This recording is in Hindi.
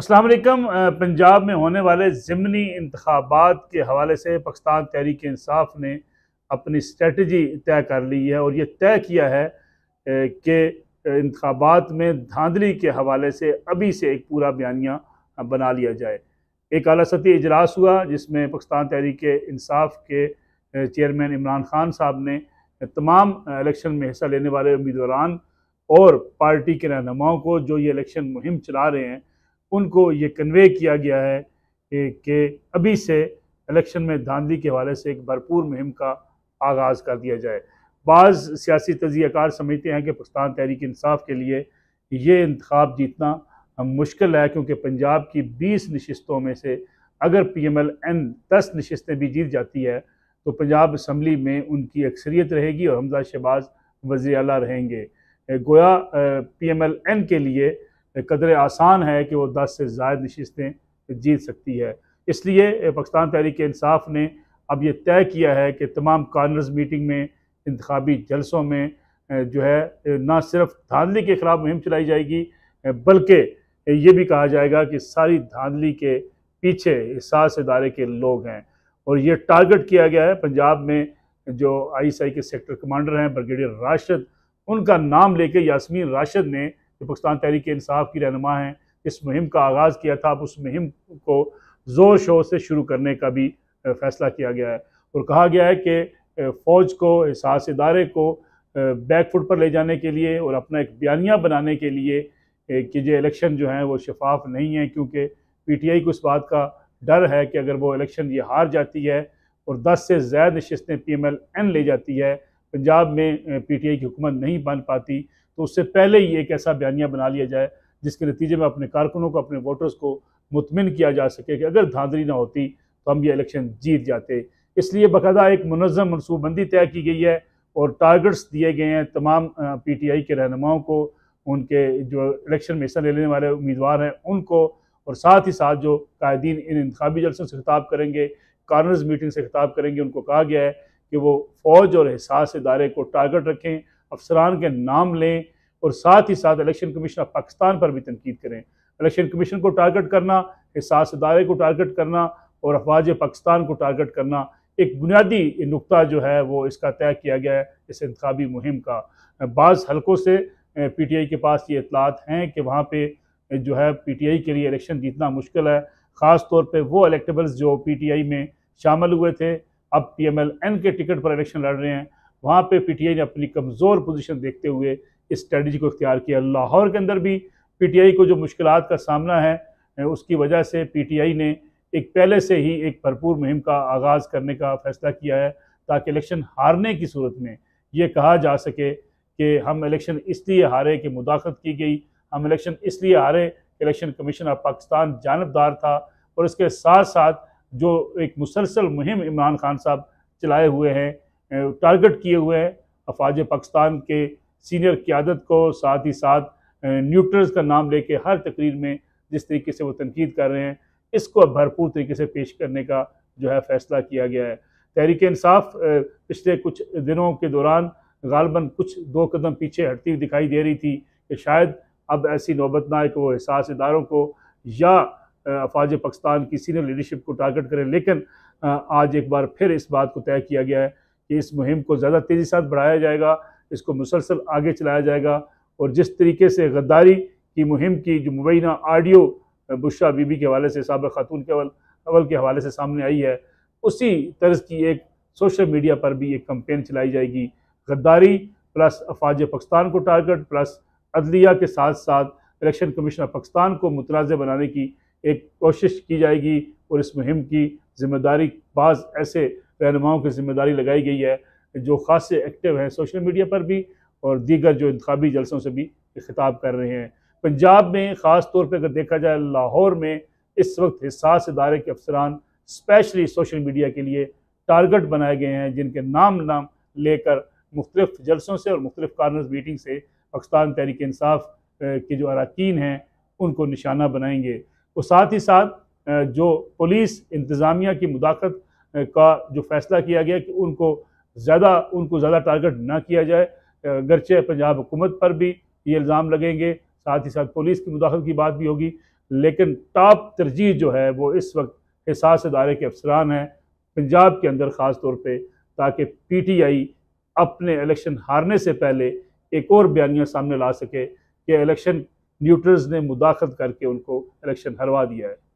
असलम पंजाब में होने वाले ज़मनी इंतबात के हवाले से पाकिस्तान तहरीक इंसाफ ने अपनी स्ट्रेटजी तय कर ली है और ये तय किया है कि इंतबात में धांधली के हवाले से अभी से एक पूरा बयानिया बना लिया जाए एक अला सती इजलास हुआ जिसमें पाकिस्तान तहरीक इंसाफ के चेयरमैन इमरान खान साहब ने तमाम इलेक्शन में हिस्सा लेने वाले उम्मीदवार और पार्टी के रहनुमाओं को जो ये इलेक्शन मुहिम चला रहे हैं उनको ये कन्वे किया गया है कि अभी से इलेक्शन में धांधली के हवाले से एक भरपूर मुहिम का आगाज़ कर दिया जाए बाज़ सियासी तजियाकार समझते हैं कि पाकिस्तान तहरीक इंसाफ के लिए ये इंतखब जीतना मुश्किल है क्योंकि पंजाब की बीस नशस्तों में से अगर पी एम एल एन दस नशस्तें भी जीत जाती है तो पंजाब असम्बली में उनकी अक्सरियत रहेगी और हमजा शहबाज वजी अला रहेंगे गोया पी एम एल एन के लिए कदर आसान है कि वो दस से ज़ायद नशस्तें जीत सकती है इसलिए पाकिस्तान तहरीक इंसाफ ने अब ये तय किया है कि तमाम कॉर्नर्स मीटिंग में इंतबी जलसों में जो है ना सिर्फ धांधली के ख़िलाफ़ मुहिम चलाई जाएगी बल्कि ये भी कहा जाएगा कि सारी धांधली के पीछे सास इदारे के लोग हैं और ये टारगेट किया गया है पंजाब में जो आईएसआई के सेक्टर कमांडर हैं ब्रिगेडियर राशिद उनका नाम लेके यासमीन राशिद ने जो पाकिस्तान तहरीक इंसाफ की रहनमा हैं इस मुहिम का आगाज़ किया था अब उस मुहिम को ज़ोर शोर से शुरू करने का भी फैसला किया गया है और कहा गया है कि फ़ौज को एहसास इदारे को बैक फुट पर ले जाने के लिए और अपना एक बयानिया बनाने के लिए कि जो इलेक्शन जो है वो शफाफ नहीं है क्योंकि पीटीआई को इस बात का डर है कि अगर वो इलेक्शन ये हार जाती है और 10 से ज़्यादा नशस्तें पीएमएलएन ले जाती है पंजाब में पीटीआई की हुकूमत नहीं बन पाती तो उससे पहले ही एक ऐसा बयानिया बना लिया जाए जिसके नतीजे में अपने कारकुनों को अपने वोटर्स को मुतमिन किया जा सके कि अगर धांधली ना होती तो हम ये इलेक्शन जीत जाते इसलिए बाकायदा एक मनज़म मनसूबबंदी तय की गई है और टारगेट्स दिए गए हैं तमाम पी टी आई के रहनुमाओं को उनके जो इलेक्शन में हिस्सा लेने वाले उम्मीदवार हैं उनको और साथ ही साथ जो कायदीन इन इंतबी जलसों से खिताब करेंगे कॉर्नर्स मीटिंग से खिताब करेंगे उनको कहा गया है कि वो फौज और एहसास इदारे को टारगेट रखें अफसरान के नाम लें और साथ ही साथ इलेक्शन कमीशन ऑफ पाकिस्तान पर भी तनकीद करें इलेक्शन कमीशन को टारगेट करना हिसास इदारे को टारगेट करना और अफवाज पाकिस्तान को टारगेट करना एक बुनियादी नुकता जो है वो इसका तय किया गया है इस इंतबी मुहिम का बाज़ हलकों से पी टी आई के पास ये इतलात हैं कि वहाँ पर जो है पी टी आई के लिए इलेक्शन जीतना मुश्किल है ख़ास तौर पर वो इलेक्टेबल्स जो पी टी आई में शामिल हुए थे अब पी एम एल एन के टिकट पर इलेक्शन लड़ रहे हैं वहाँ पे पीटीआई ने अपनी कमज़ोर पोजीशन देखते हुए इस स्ट्रेटजी को इख्तियार किया लाहौर के अंदर भी पीटीआई को जो मुश्किल का सामना है उसकी वजह से पीटीआई ने एक पहले से ही एक भरपूर मुहिम का आगाज़ करने का फैसला किया है ताकि इलेक्शन हारने की सूरत में ये कहा जा सके कि हम इलेक्शन इसलिए हारे कि मुदाखत की गई हम इलेक्शन इसलिए हारे इलेक्शन कमीशन ऑफ पाकिस्तान जानबदार था और इसके साथ साथ जो एक मुसलसल मुहिम इमरान खान साहब चलाए हुए हैं टारगेट किए हुए हैं अफवाज पाकिस्तान के सीनियर क्यादत को साथ ही साथ न्यूट्रल्स का नाम लेके हर तकरीर में जिस तरीके से वो तनकीद कर रहे हैं इसको अब भरपूर तरीके से पेश करने का जो है फैसला किया गया है तहरीक इंसाफ पिछले कुछ दिनों के दौरान गालबन कुछ दो कदम पीछे हटती हुई दिखाई दे रही थी कि शायद अब ऐसी नौबत ना आए कि वो एहसास इदारों को या अफवाज पाकिस्तान की सीनियर लीडरशिप को टारगेट करें लेकिन आज एक बार फिर इस बात को तय किया गया है कि इस मुहिम को ज़्यादा तेज़ी साथ बढ़ाया जाएगा इसको मुसलसल आगे चलाया जाएगा और जिस तरीके से गद्दारी की मुहिम की जो मुबैना आडियो बुशा बीबी के हवाले से सबक खातून के अवल अवल के हवाले से सामने आई है उसी तर्ज की एक सोशल मीडिया पर भी एक कम्पेन चलाई जाएगी गद्दारी प्लस अफवाज पाकिस्तान को टारगेट प्लस अदलिया के साथ साथ इलेक्शन कमीशन ऑफ पाकिस्तान को मुतनाज़ बनाने की एक कोशिश की जाएगी और इस मुहिम की जिम्मेदारी बाज़ ऐसे रहनुमाओं की जिम्मेदारी लगाई गई है जो खास एक्टिव हैं सोशल मीडिया पर भी और दीगर जो इंतबी जलसों से भी खिताब कर रहे हैं पंजाब में ख़ास तौर पर अगर देखा जाए लाहौर में इस वक्त हिसास इदारे के अफसरान स्पेशली सोशल मीडिया के लिए टारगेट बनाए गए हैं जिनके नाम नाम लेकर मुख्तलिफ जलसों से और मुख्तलिफ कॉर्नर मीटिंग से पाकिस्तान तहरीक इंसाफ के जो अरकान हैं उनको निशाना बनाएंगे और साथ ही साथ जो पुलिस इंतज़ामिया की मुदाखत का जो फैसला किया गया कि उनको ज़्यादा उनको ज़्यादा टारगेट ना किया जाए अगरचे पंजाब हुकूमत पर भी ये इल्ज़ाम लगेंगे साथ ही साथ पुलिस की मुदाखल की बात भी होगी लेकिन टॉप तरजीह जो है वो इस वक्त एहसास इदारे के अफसरान हैं पंजाब के अंदर ख़ास तौर पर ताकि पी टी आई अपने इलेक्शन हारने से पहले एक और बयानिया सामने ला सके कि इलेक्शन न्यूट्रल्स ने मुदाखलत करके उनको इलेक्शन हरवा दिया है